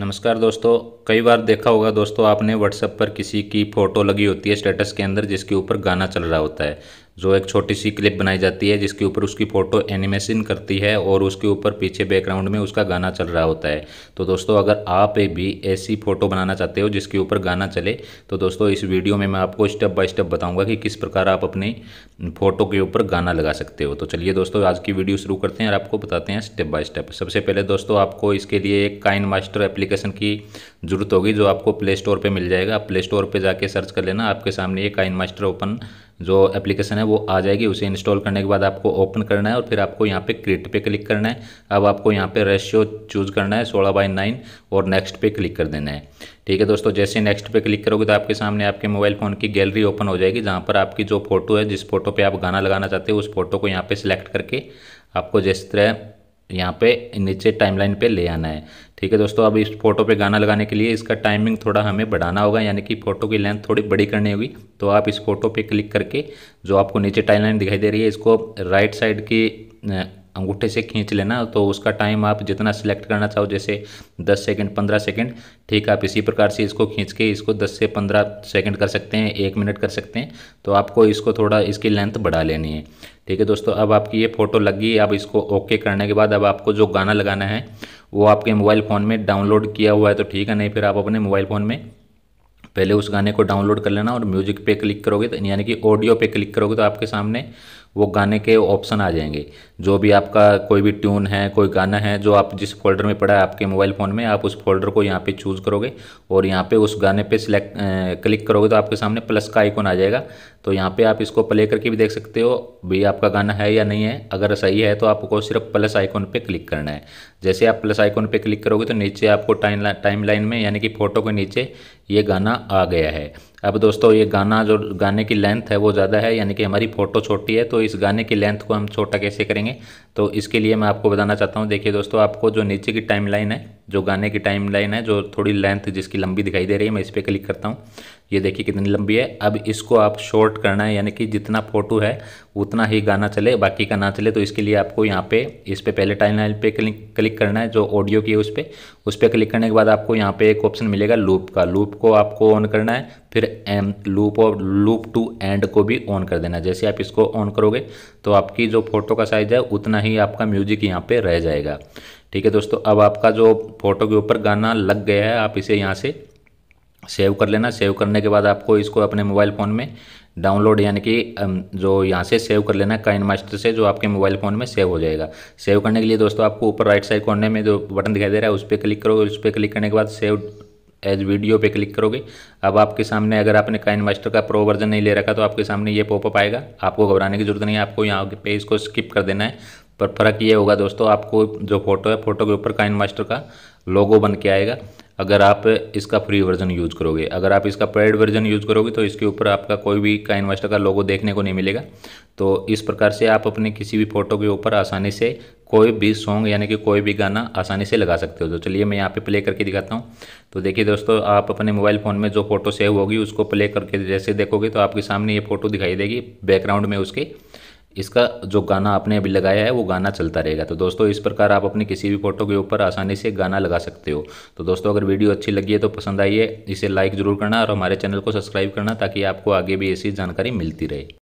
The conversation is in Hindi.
नमस्कार दोस्तों कई बार देखा होगा दोस्तों आपने व्हाट्सएप पर किसी की फ़ोटो लगी होती है स्टेटस के अंदर जिसके ऊपर गाना चल रहा होता है जो एक छोटी सी क्लिप बनाई जाती है जिसके ऊपर उसकी फ़ोटो एनिमेशन करती है और उसके ऊपर पीछे बैकग्राउंड में उसका गाना चल रहा होता है तो दोस्तों अगर आप भी ऐसी फ़ोटो बनाना चाहते हो जिसके ऊपर गाना चले तो दोस्तों इस वीडियो में मैं आपको स्टेप बाय स्टेप बताऊंगा कि किस प्रकार आप अपनी फ़ोटो के ऊपर गाना लगा सकते हो तो चलिए दोस्तों आज की वीडियो शुरू करते हैं और आपको बताते हैं स्टेप बाय स्टेप सबसे पहले दोस्तों आपको इसके लिए एक काइन मास्टर एप्लीकेशन की ज़रूरत होगी जो आपको प्ले स्टोर पर मिल जाएगा आप प्ले स्टोर पर जाके सर्च कर लेना आपके सामने ये काइन मास्टर ओपन जो एप्लीकेशन है वो आ जाएगी उसे इंस्टॉल करने के बाद आपको ओपन करना है और फिर आपको यहाँ पे क्रिएट पे क्लिक करना है अब आपको यहाँ पे रेशियो चूज करना है सोलह बाई नाइन और नेक्स्ट पे क्लिक कर देना है ठीक है दोस्तों जैसे नेक्स्ट पे क्लिक करोगे तो आपके सामने आपके मोबाइल फ़ोन की गैलरी ओपन हो जाएगी जहाँ पर आपकी जो फोटो है जिस फोटो पर आप गाना लगाना चाहते हो उस फोटो को यहाँ पर सिलेक्ट करके आपको जिस तरह यहाँ पे नीचे टाइमलाइन पे ले आना है ठीक है दोस्तों अब इस फोटो पे गाना लगाने के लिए इसका टाइमिंग थोड़ा हमें बढ़ाना होगा यानी कि फ़ोटो की लेंथ थोड़ी बड़ी करनी होगी तो आप इस फोटो पे क्लिक करके जो आपको नीचे टाइमलाइन दिखाई दे रही है इसको राइट साइड की अंगूठे से खींच लेना तो उसका टाइम आप जितना सिलेक्ट करना चाहो जैसे 10 सेकंड 15 सेकंड ठीक आप इसी प्रकार से इसको खींच के इसको 10 से 15 सेकंड कर सकते हैं एक मिनट कर सकते हैं तो आपको इसको थोड़ा इसकी लेंथ बढ़ा लेनी है ठीक है दोस्तों अब आपकी ये फ़ोटो लग गई अब इसको ओके करने के बाद अब आपको जो गाना लगाना है वो आपके मोबाइल फ़ोन में डाउनलोड किया हुआ है तो ठीक है नहीं फिर आप अपने मोबाइल फ़ोन में पहले उस गाने को डाउनलोड कर लेना और म्यूजिक पे क्लिक करोगे तो यानी कि ऑडियो पे क्लिक करोगे तो आपके सामने वो गाने के ऑप्शन आ जाएंगे जो भी आपका कोई भी ट्यून है कोई गाना है जो आप जिस फोल्डर में पड़ा है आपके मोबाइल फ़ोन में आप उस फोल्डर को यहाँ पे चूज़ करोगे और यहाँ पे उस गाने पे सिलेक्ट क्लिक करोगे तो आपके सामने प्लस का आइकॉन आ जाएगा तो यहाँ पे आप इसको प्ले करके भी देख सकते हो भाई आपका गाना है या नहीं है अगर सही है तो आपको सिर्फ प्लस आइकॉन पर क्लिक करना है जैसे आप प्लस आइकॉन पर क्लिक करोगे तो नीचे आपको टाइम टाइम लाइन में यानी कि फ़ोटो के नीचे ये गाना आ गया है अब दोस्तों ये गाना जो गाने की लेंथ है वो ज़्यादा है यानी कि हमारी फ़ोटो छोटी है तो इस गाने की लेंथ को हम छोटा कैसे करेंगे तो इसके लिए मैं आपको बताना चाहता हूँ देखिए दोस्तों आपको जो नीचे की टाइम है जो गाने की टाइम लाइन है जो थोड़ी लेंथ जिसकी लंबी दिखाई दे रही है मैं इस पर क्लिक करता हूँ ये देखिए कितनी लंबी है अब इसको आप शॉर्ट करना है यानी कि जितना फ़ोटो है उतना ही गाना चले बाकी का ना चले तो इसके लिए आपको यहाँ पे इस पर पहले टाइम लाइन पे क्लिक क्लिक करना है जो ऑडियो की है उस पर उस पर क्लिक करने के बाद आपको यहाँ पे एक ऑप्शन मिलेगा लूप का लूप को आपको ऑन करना है फिर एम लूप और लूप टू एंड को भी ऑन कर देना जैसे आप इसको ऑन करोगे तो आपकी जो फ़ोटो का साइज़ है उतना ही आपका म्यूजिक यहाँ पर रह जाएगा ठीक है दोस्तों अब आपका जो फ़ोटो के ऊपर गाना लग गया है आप इसे यहाँ से सेव कर लेना सेव करने के बाद आपको इसको अपने मोबाइल फ़ोन में डाउनलोड यानी कि जो यहाँ से सेव कर लेना काइन मास्टर से जो आपके मोबाइल फ़ोन में सेव हो जाएगा सेव करने के लिए दोस्तों आपको ऊपर राइट साइड कोने में जो बटन दिखाई दे रहा है उस पर क्लिक करोगे उस पर क्लिक करने के बाद सेव एज वीडियो पे क्लिक करोगे अब आपके सामने अगर आपने काइन मास्टर का प्रो वर्जन नहीं ले रखा तो आपके सामने ये पॉपअप आएगा आपको घबराने की जरूरत नहीं है आपको यहाँ पे इसको स्किप कर देना है पर फ़र्क ये होगा दोस्तों आपको जो फ़ोटो है फ़ोटो के ऊपर काइन मास्टर का लोगो बन के आएगा अगर आप इसका फ्री वर्जन यूज़ करोगे अगर आप इसका पेड वर्जन यूज़ करोगे तो इसके ऊपर आपका कोई भी काइन मास्टर का लोगो देखने को नहीं मिलेगा तो इस प्रकार से आप अपने किसी भी फ़ोटो के ऊपर आसानी से कोई भी सॉन्ग यानी कि कोई भी गाना आसानी से लगा सकते हो तो चलिए मैं यहाँ पे प्ले करके दिखाता हूँ तो देखिए दोस्तों आप अपने मोबाइल फ़ोन में जो फ़ोटो सेव होगी उसको प्ले करके जैसे देखोगे तो आपके सामने ये फ़ोटो दिखाई देगी बैकग्राउंड में उसके इसका जो गाना आपने अभी लगाया है वो गाना चलता रहेगा तो दोस्तों इस प्रकार आप अपनी किसी भी फोटो के ऊपर आसानी से गाना लगा सकते हो तो दोस्तों अगर वीडियो अच्छी लगी है तो पसंद आई है इसे लाइक ज़रूर करना और हमारे चैनल को सब्सक्राइब करना ताकि आपको आगे भी ऐसी जानकारी मिलती रहे